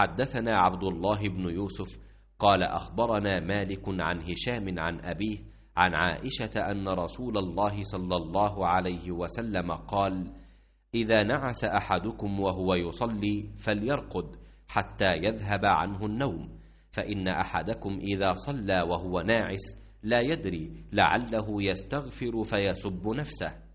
حدثنا عبد الله بن يوسف قال اخبرنا مالك عن هشام عن ابيه عن عائشه ان رسول الله صلى الله عليه وسلم قال اذا نعس احدكم وهو يصلي فليرقد حتى يذهب عنه النوم فان احدكم اذا صلى وهو ناعس لا يدري لعله يستغفر فيسب نفسه